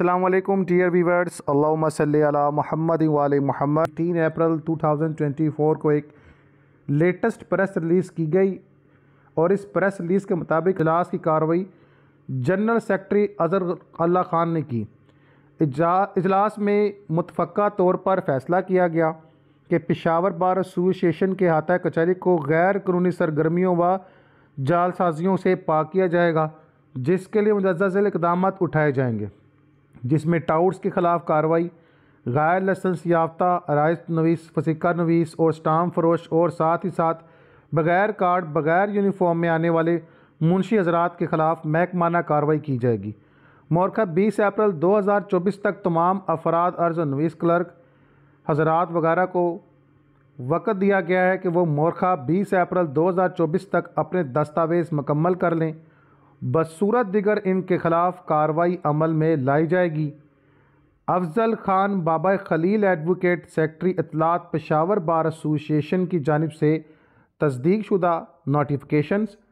अल्लाम dear viewers Allah Mahmad वाल महमद तीन अप्रैल 2024 को एक लेटेस्ट प्रेस रिलीज़ की गई और इस प्रेस रिलीज़ के मुताबिक इजलास की कार्रवाई जनरल सेक्रटरी अजहर अल्लाह ख़ान ने की इजलास में मुतफ़ा तौर पर फैसला किया गया कि पिशावर बार एसोसिएशन के हाथा कचहरी को गैर कानूनी सरगर्मियों व जालसाजियों से पा किया जाएगा जिसके लिए मुजजा इकदाम उठाए जाएंगे जिसमें टाउट्स के खिलाफ कार्रवाई गैर लाइसेंस याफ्ता अराइस नवीस फसीका नवीस और स्टाम फरोश और साथ ही साथ बगैर कार्ड बगैर यूनिफॉर्म में आने वाले मुंशी हजरात के खिलाफ महकमाना कार्रवाई की जाएगी मौरखा 20 अप्रैल 2024 तक तमाम अफराद अर्ज नवीस क्लर्क हजरात वगैरह को वक़्त दिया गया है कि वो मौरखा 20 अप्रैल 2024 तक अपने दस्तावेज़ मुकम्मल कर लें बसूरत दिगर इनके खिलाफ कार्रवाई अमल में लाई जाएगी अफजल खान बाबा खलील एडवोकेट सेक्रटरी इतलात पेशावर बार एसोसिएशन की जानब से तस्दीकशुदा नोटिफिकेशंस